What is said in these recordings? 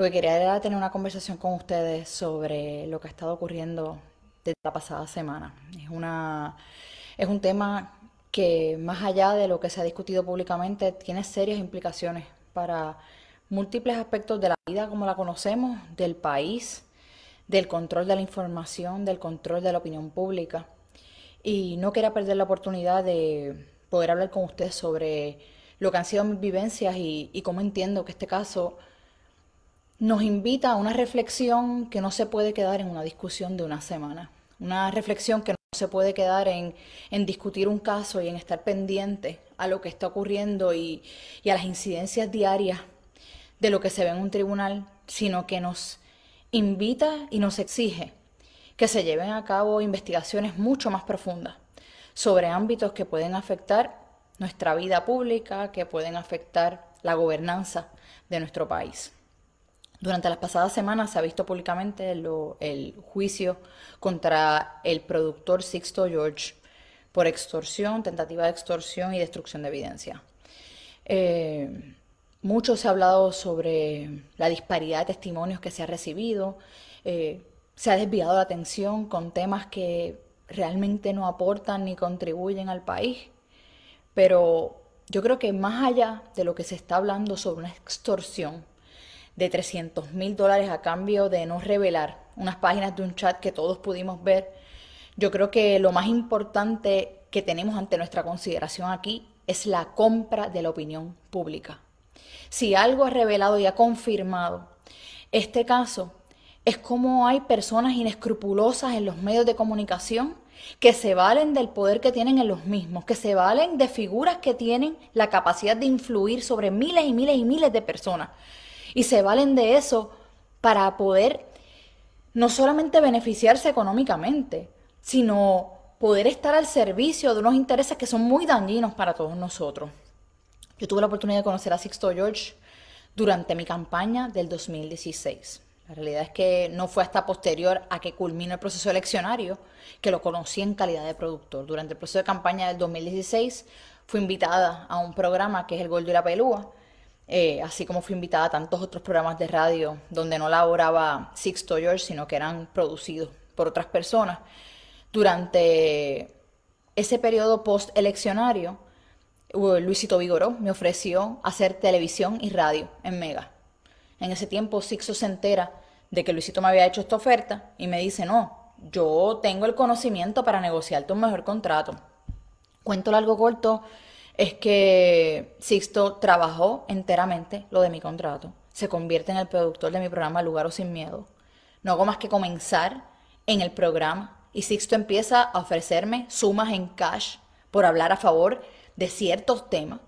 Lo que quería era tener una conversación con ustedes sobre lo que ha estado ocurriendo desde la pasada semana. Es, una, es un tema que, más allá de lo que se ha discutido públicamente, tiene serias implicaciones para múltiples aspectos de la vida como la conocemos, del país, del control de la información, del control de la opinión pública. Y no quería perder la oportunidad de poder hablar con ustedes sobre lo que han sido mis vivencias y, y cómo entiendo que este caso nos invita a una reflexión que no se puede quedar en una discusión de una semana, una reflexión que no se puede quedar en, discutir un caso y en estar pendiente a lo que está ocurriendo y, y a las incidencias diarias de lo que se ve en un tribunal, sino que nos invita y nos exige que se lleven a cabo investigaciones mucho más profundas sobre ámbitos que pueden afectar nuestra vida pública, que pueden afectar la gobernanza de nuestro país. Durante las pasadas semanas se ha visto públicamente el juicio contra el productor Sixto George por extorsión, tentativa de extorsión y destrucción de evidencia. Eh, mucho se ha hablado sobre la disparidad de testimonios que se ha recibido, eh, se ha desviado la atención con temas que realmente no aportan ni contribuyen al país, pero yo creo que más allá de lo que se está hablando sobre una extorsión, de 300 mil dólares a cambio de no revelar unas páginas de un chat que todos pudimos ver. Yo creo que lo más importante que tenemos ante nuestra consideración aquí es la compra de la opinión pública. Si algo ha revelado y ha confirmado este caso, es cómo hay personas inescrupulosas en los medios de comunicación que se valen del poder que tienen en los mismos, que se valen de figuras que tienen la capacidad de influir sobre miles y miles y miles de personas y se valen de eso para poder no solamente beneficiarse económicamente, sino poder estar al servicio de unos intereses que son muy dañinos para todos nosotros. Yo tuve la oportunidad de conocer a Sixto George durante mi campaña del 2016. La realidad es que no fue hasta posterior a que culminó el proceso eleccionario que lo conocí en calidad de productor. Durante el proceso de campaña del 2016 fui invitada a un programa que es El Gol de la Pelúa, eh, así como fui invitada a tantos otros programas de radio donde no laboraba Sixto George, sino que eran producidos por otras personas. Durante ese periodo post-eleccionario, uh, Luisito Vigoró me ofreció hacer televisión y radio en Mega. En ese tiempo Sixto se entera de que Luisito me había hecho esta oferta y me dice, no, yo tengo el conocimiento para negociarte un mejor contrato. Cuento largo corto, es que Sixto trabajó enteramente lo de mi contrato. Se convierte en el productor de mi programa Lugar o Sin Miedo. No hago más que comenzar en el programa y Sixto empieza a ofrecerme sumas en cash por hablar a favor de ciertos temas.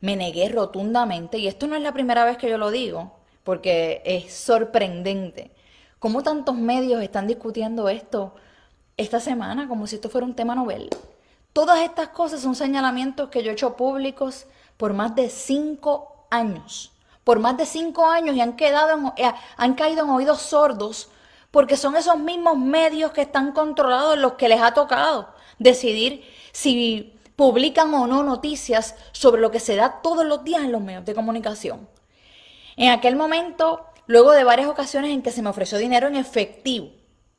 Me negué rotundamente y esto no es la primera vez que yo lo digo, porque es sorprendente cómo tantos medios están discutiendo esto esta semana como si esto fuera un tema novel. Todas estas cosas son señalamientos que yo he hecho públicos por más de cinco años. Por más de cinco años y han, quedado eh, han caído en oídos sordos porque son esos mismos medios que están controlados los que les ha tocado decidir si publican o no noticias sobre lo que se da todos los días en los medios de comunicación. En aquel momento, luego de varias ocasiones en que se me ofreció dinero en efectivo,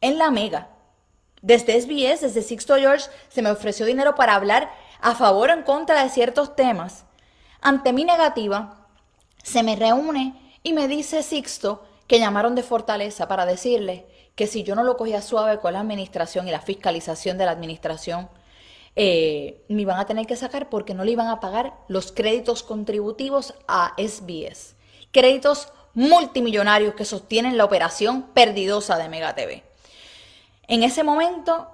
en la mega, desde SBS, desde Sixto George, se me ofreció dinero para hablar a favor o en contra de ciertos temas. Ante mi negativa, se me reúne y me dice Sixto que llamaron de Fortaleza para decirle que si yo no lo cogía suave con la administración y la fiscalización de la administración, eh, me iban a tener que sacar porque no le iban a pagar los créditos contributivos a SBS. Créditos multimillonarios que sostienen la operación perdidosa de Mega TV. En ese momento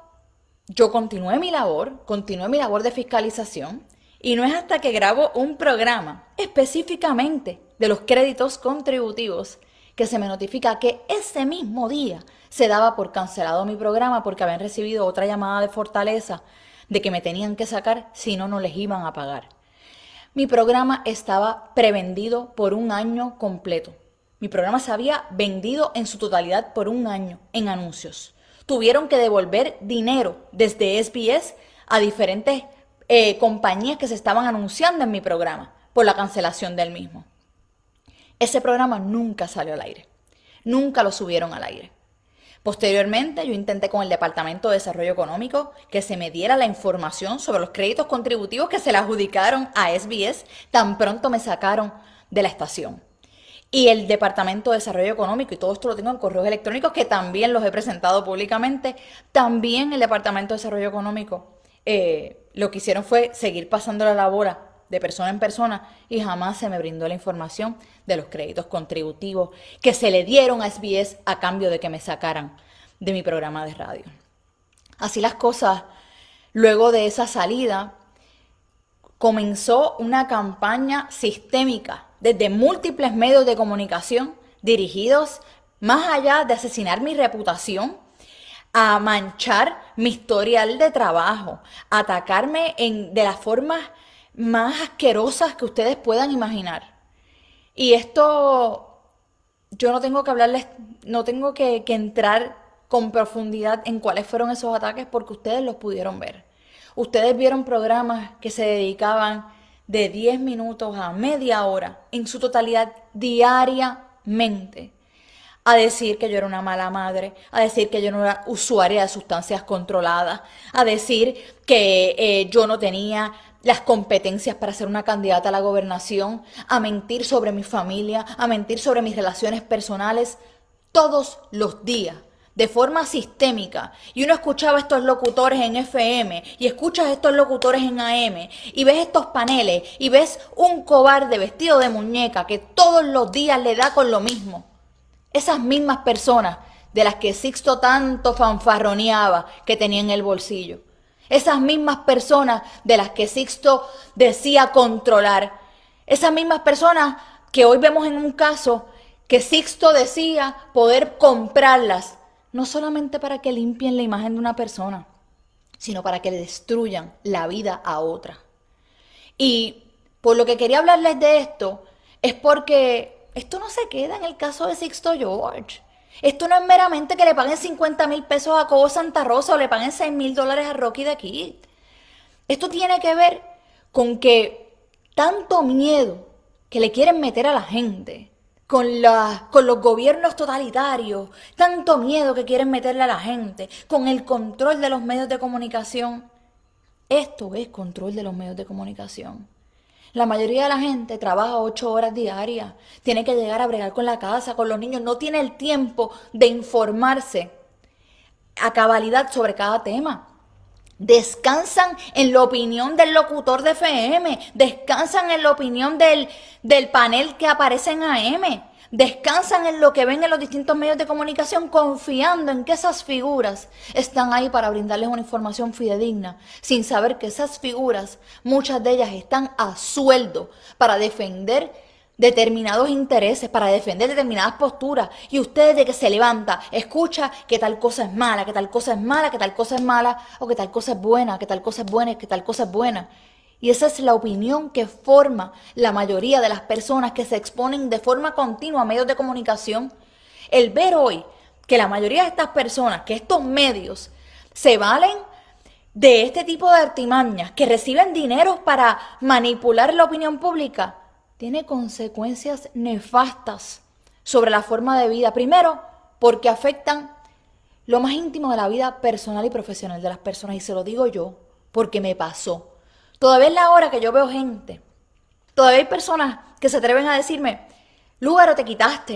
yo continué mi labor, continué mi labor de fiscalización y no es hasta que grabo un programa específicamente de los créditos contributivos que se me notifica que ese mismo día se daba por cancelado mi programa porque habían recibido otra llamada de fortaleza de que me tenían que sacar si no, no les iban a pagar. Mi programa estaba prevendido por un año completo. Mi programa se había vendido en su totalidad por un año en anuncios tuvieron que devolver dinero desde SBS a diferentes eh, compañías que se estaban anunciando en mi programa por la cancelación del mismo. Ese programa nunca salió al aire, nunca lo subieron al aire. Posteriormente, yo intenté con el Departamento de Desarrollo Económico que se me diera la información sobre los créditos contributivos que se le adjudicaron a SBS tan pronto me sacaron de la estación y el Departamento de Desarrollo Económico, y todo esto lo tengo en correos electrónicos que también los he presentado públicamente, también el Departamento de Desarrollo Económico eh, lo que hicieron fue seguir pasando la labor de persona en persona y jamás se me brindó la información de los créditos contributivos que se le dieron a SBS a cambio de que me sacaran de mi programa de radio. Así las cosas, luego de esa salida, comenzó una campaña sistémica desde múltiples medios de comunicación dirigidos más allá de asesinar mi reputación, a manchar mi historial de trabajo, a atacarme en, de las formas más asquerosas que ustedes puedan imaginar. Y esto yo no tengo que hablarles, no tengo que, que entrar con profundidad en cuáles fueron esos ataques porque ustedes los pudieron ver. Ustedes vieron programas que se dedicaban de 10 minutos a media hora en su totalidad diariamente a decir que yo era una mala madre, a decir que yo no era usuaria de sustancias controladas, a decir que eh, yo no tenía las competencias para ser una candidata a la gobernación, a mentir sobre mi familia, a mentir sobre mis relaciones personales, todos los días de forma sistémica. Y uno escuchaba a estos locutores en FM y escuchas a estos locutores en AM y ves estos paneles y ves un cobarde vestido de muñeca que todos los días le da con lo mismo. Esas mismas personas de las que Sixto tanto fanfarroneaba que tenía en el bolsillo. Esas mismas personas de las que Sixto decía controlar. Esas mismas personas que hoy vemos en un caso que Sixto decía poder comprarlas no solamente para que limpien la imagen de una persona, sino para que le destruyan la vida a otra. Y por lo que quería hablarles de esto, es porque esto no se queda en el caso de Sixto George. Esto no es meramente que le paguen 50 mil pesos a Cobo Santa Rosa o le paguen 6 mil dólares a Rocky de Kid. Esto tiene que ver con que tanto miedo que le quieren meter a la gente, con, con los gobiernos totalitarios, tanto miedo que quieren meterle a la gente, con el control de los medios de comunicación. Esto es control de los medios de comunicación. La mayoría de la gente trabaja ocho horas diarias, tiene que llegar a bregar con la casa, con los niños, no tiene el tiempo de informarse a cabalidad sobre cada tema. Descansan en la opinión del locutor de FM, descansan en la opinión del, del panel que aparece en AM, descansan en lo que ven en los distintos medios de comunicación, confiando en que esas figuras están ahí para brindarles una información fidedigna, sin saber que esas figuras, muchas de ellas están a sueldo para defender determinados intereses, para defender determinadas posturas. Y usted de que se levanta, escucha que tal cosa es mala, que tal cosa es mala, que tal cosa es mala, o que tal cosa es buena, que tal cosa es buena, que tal cosa es buena. Y esa es la opinión que forma la mayoría de las personas que se exponen de forma continua a medios de comunicación. El ver hoy que la mayoría de estas personas, que estos medios, se valen de este tipo de artimañas, que reciben dinero para manipular la opinión pública, tiene consecuencias nefastas sobre la forma de vida. Primero, porque afectan lo más íntimo de la vida personal y profesional de las personas. Y se lo digo yo, porque me pasó. Todavía es la hora que yo veo gente. Todavía hay personas que se atreven a decirme, Lúgaro, te quitaste.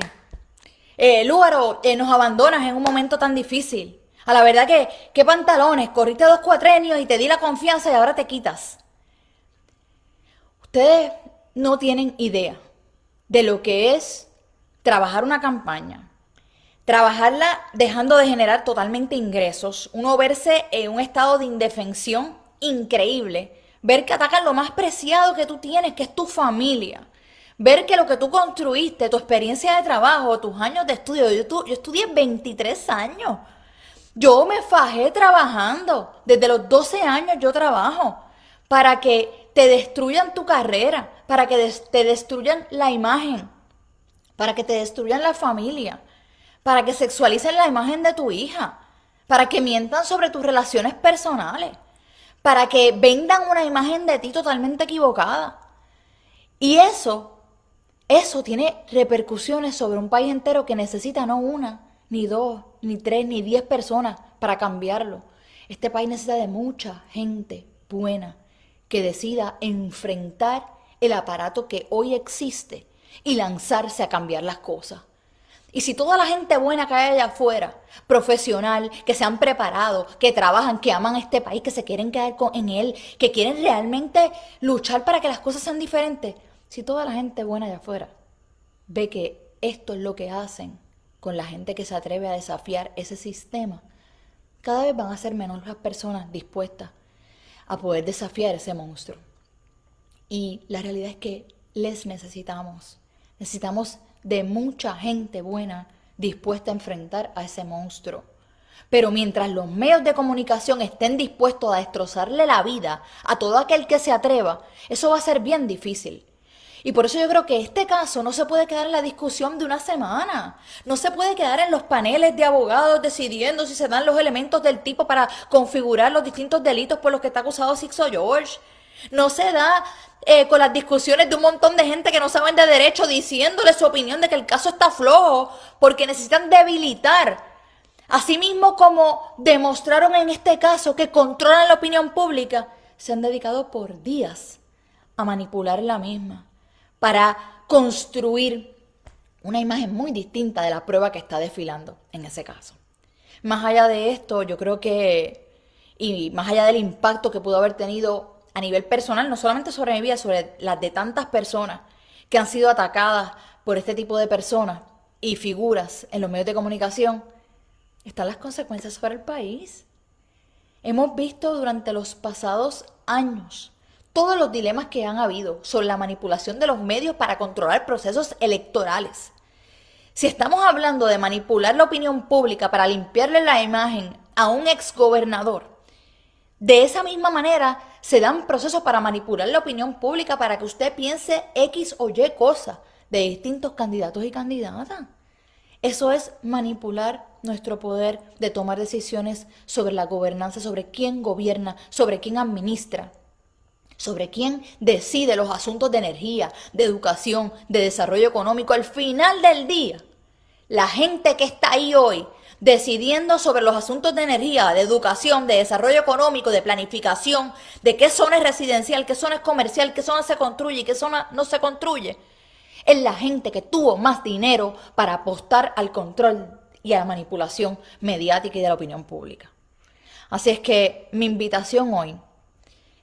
Eh, Lúgaro, eh, nos abandonas en un momento tan difícil. A la verdad que, qué pantalones, corriste dos cuatrenios y te di la confianza y ahora te quitas. Ustedes no tienen idea de lo que es trabajar una campaña, trabajarla dejando de generar totalmente ingresos, uno verse en un estado de indefensión increíble, ver que atacan lo más preciado que tú tienes, que es tu familia. Ver que lo que tú construiste, tu experiencia de trabajo, tus años de estudio, yo, estudié 23 años. Yo me fajé trabajando. Desde los 12 años yo trabajo para que te destruyan tu carrera, para que te destruyan la imagen, para que te destruyan la familia, para que sexualicen la imagen de tu hija, para que mientan sobre tus relaciones personales, para que vendan una imagen de ti totalmente equivocada. Y eso, eso tiene repercusiones sobre un país entero que necesita no una, ni dos, ni tres, ni diez personas para cambiarlo. Este país necesita de mucha gente buena que decida enfrentar el aparato que hoy existe y lanzarse a cambiar las cosas. Y si toda la gente buena que hay allá afuera, profesional, que se han preparado, que trabajan, que aman este país, que se quieren quedar en él, que quieren realmente luchar para que las cosas sean diferentes, si toda la gente buena allá afuera ve que esto es lo que hacen con la gente que se atreve a desafiar ese sistema, cada vez van a ser menos las personas dispuestas a poder desafiar ese monstruo. Y la realidad es que les necesitamos. Necesitamos de mucha gente buena dispuesta a enfrentar a ese monstruo. Pero mientras los medios de comunicación estén dispuestos a destrozarle la vida a todo aquel que se atreva, eso va a ser bien difícil. Y por eso yo creo que este caso no se puede quedar en la discusión de una semana. No se puede quedar en los paneles de abogados decidiendo si se dan los elementos del tipo para configurar los distintos delitos por los que está acusado Sixo George. No se da eh, con las discusiones de un montón de gente que no saben de derecho diciéndole su opinión de que el caso está flojo porque necesitan debilitar. Asimismo como demostraron en este caso que controlan la opinión pública, se han dedicado por días a manipular la misma para construir una imagen muy distinta de la prueba que está desfilando en ese caso. Más allá de esto, yo creo que, y más allá del impacto que pudo haber tenido a nivel personal, no solamente sobre mi vida, sobre las de tantas personas que han sido atacadas por este tipo de personas y figuras en los medios de comunicación, están las consecuencias sobre el país. Hemos visto durante los pasados años todos los dilemas que han habido sobre la manipulación de los medios para controlar procesos electorales. Si estamos hablando de manipular la opinión pública para limpiarle la imagen a un exgobernador, de esa misma manera se dan procesos para manipular la opinión pública para que usted piense X o Y cosa de distintos candidatos y candidatas. Eso es manipular nuestro poder de tomar decisiones sobre la gobernanza, sobre quién gobierna, sobre quién administra sobre quién decide los asuntos de energía, de educación, de desarrollo económico. Al final del día, la gente que está ahí hoy decidiendo sobre los asuntos de energía, de educación, de desarrollo económico, de planificación, de qué zona es residencial, qué zona es comercial, qué zona se construye y qué zona no se construye, es la gente que tuvo más dinero para apostar al control y a la manipulación mediática y de la opinión pública. Así es que mi invitación hoy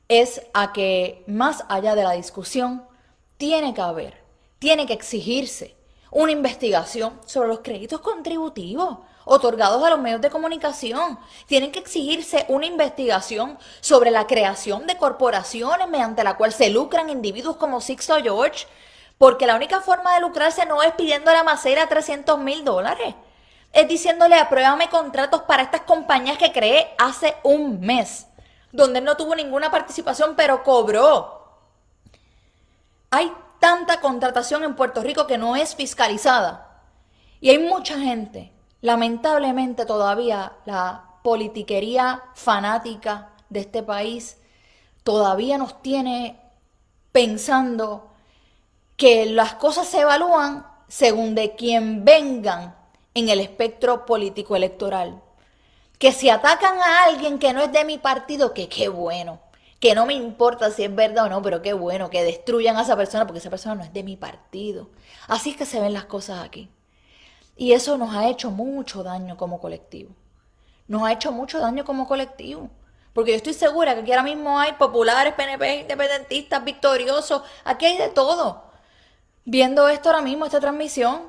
es a que más allá de la discusión, tiene que haber, tiene que exigirse una investigación sobre los créditos contributivos otorgados a los medios de comunicación. Tienen que exigirse una investigación sobre la creación de corporaciones mediante la cual se lucran individuos como Sixto George, porque la única forma de lucrarse no es pidiendo a la macera 300 mil dólares, es diciéndole apruébame contratos para estas compañías que creé hace un mes donde no tuvo ninguna participación, pero cobró. Hay tanta contratación en Puerto Rico que no es fiscalizada. Y hay mucha gente, lamentablemente todavía la politiquería fanática de este país todavía nos tiene pensando que las cosas se evalúan según de quién vengan en el espectro político electoral. Que si atacan a alguien que no es de mi partido, que qué bueno. Que no me importa si es verdad o no, pero qué bueno que destruyan a esa persona porque esa persona no es de mi partido. Así es que se ven las cosas aquí. Y eso nos ha hecho mucho daño como colectivo. Nos ha hecho mucho daño como colectivo. Porque yo estoy segura que aquí ahora mismo hay populares, PNP, independentistas, victoriosos. Aquí hay de todo. Viendo esto ahora mismo, esta transmisión.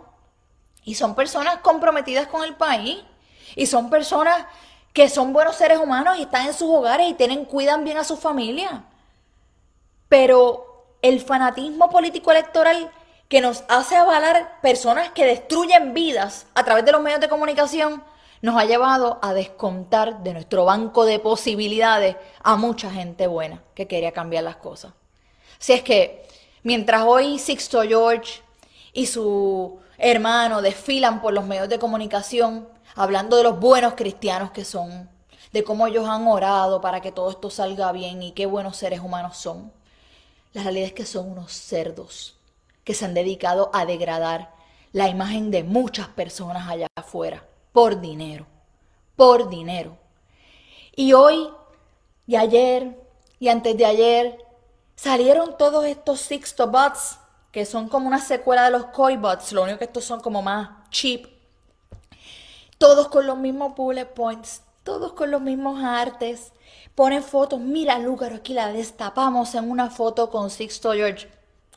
Y son personas comprometidas con el país. Y son personas que son buenos seres humanos y están en sus hogares y tienen, cuidan bien a su familia. Pero el fanatismo político electoral que nos hace avalar personas que destruyen vidas a través de los medios de comunicación, nos ha llevado a descontar de nuestro banco de posibilidades a mucha gente buena que quería cambiar las cosas. Si es que mientras hoy Sixto George y su hermano desfilan por los medios de comunicación hablando de los buenos cristianos que son, de cómo ellos han orado para que todo esto salga bien y qué buenos seres humanos son. La realidad es que son unos cerdos que se han dedicado a degradar la imagen de muchas personas allá afuera por dinero, por dinero. Y hoy y ayer y antes de ayer salieron todos estos Sixto Bots que son como una secuela de los Koi Bots, lo único que estos son como más cheap todos con los mismos bullet points, todos con los mismos artes. Ponen fotos, mira lugar, aquí la destapamos en una foto con Sixto George,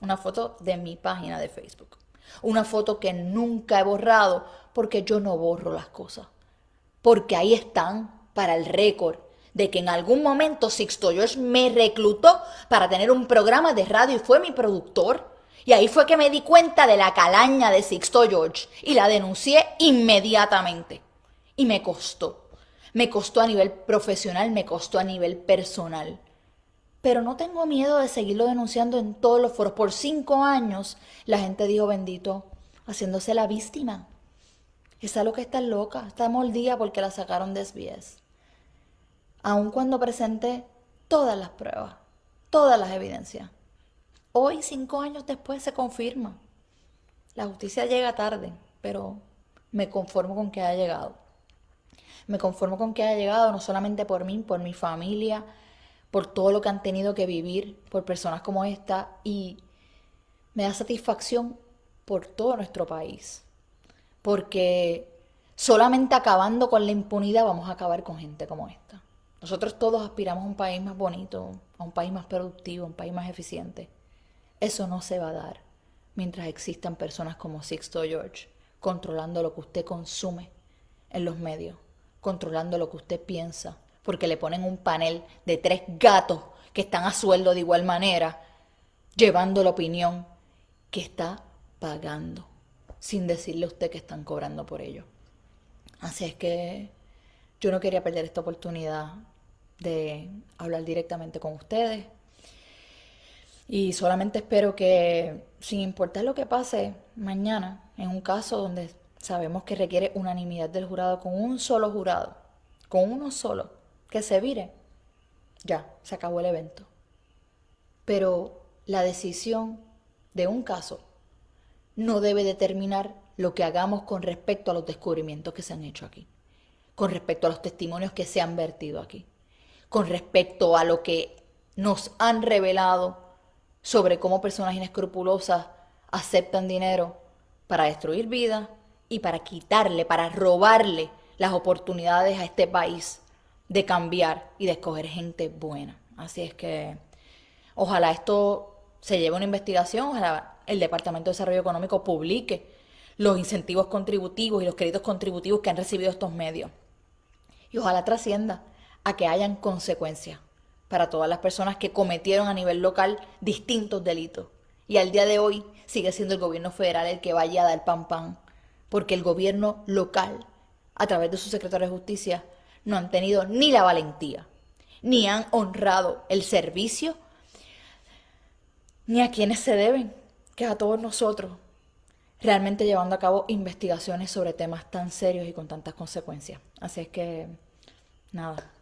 una foto de mi página de Facebook, una foto que nunca he borrado porque yo no borro las cosas, porque ahí están para el récord de que en algún momento Sixto George me reclutó para tener un programa de radio y fue mi productor y ahí fue que me di cuenta de la calaña de Sixto George y la denuncié inmediatamente. Y me costó. Me costó a nivel profesional, me costó a nivel personal. Pero no tengo miedo de seguirlo denunciando en todos los foros. Por cinco años la gente dijo bendito, haciéndose la víctima. Esa que está loca, está mordida porque la sacaron desvíes Aun cuando presenté todas las pruebas, todas las evidencias. Hoy, cinco años después, se confirma. La justicia llega tarde, pero me conformo con que haya llegado. Me conformo con que haya llegado no solamente por mí, por mi familia, por todo lo que han tenido que vivir, por personas como esta, y me da satisfacción por todo nuestro país. Porque solamente acabando con la impunidad vamos a acabar con gente como esta. Nosotros todos aspiramos a un país más bonito, a un país más productivo, a un país más eficiente. Eso no se va a dar mientras existan personas como Sixto George controlando lo que usted consume en los medios, controlando lo que usted piensa, porque le ponen un panel de tres gatos que están a sueldo de igual manera, llevando la opinión que está pagando, sin decirle a usted que están cobrando por ello. Así es que yo no quería perder esta oportunidad de hablar directamente con ustedes y solamente espero que, sin importar lo que pase mañana, en un caso donde sabemos que requiere unanimidad del jurado con un solo jurado, con uno solo, que se vire, ya, se acabó el evento. Pero la decisión de un caso no debe determinar lo que hagamos con respecto a los descubrimientos que se han hecho aquí, con respecto a los testimonios que se han vertido aquí, con respecto a lo que nos han revelado sobre cómo personas inescrupulosas aceptan dinero para destruir vidas y para quitarle, para robarle las oportunidades a este país de cambiar y de escoger gente buena. Así es que ojalá esto se lleve a una investigación, ojalá el Departamento de Desarrollo Económico publique los incentivos contributivos y los créditos contributivos que han recibido estos medios. Y ojalá trascienda a que hayan consecuencias para todas las personas que cometieron a nivel local distintos delitos. Y al día de hoy sigue siendo el gobierno federal el que vaya a dar pan pan, porque el gobierno local, a través de su secretario de justicia, no han tenido ni la valentía, ni han honrado el servicio, ni a quienes se deben, que es a todos nosotros, realmente llevando a cabo investigaciones sobre temas tan serios y con tantas consecuencias. Así es que, nada,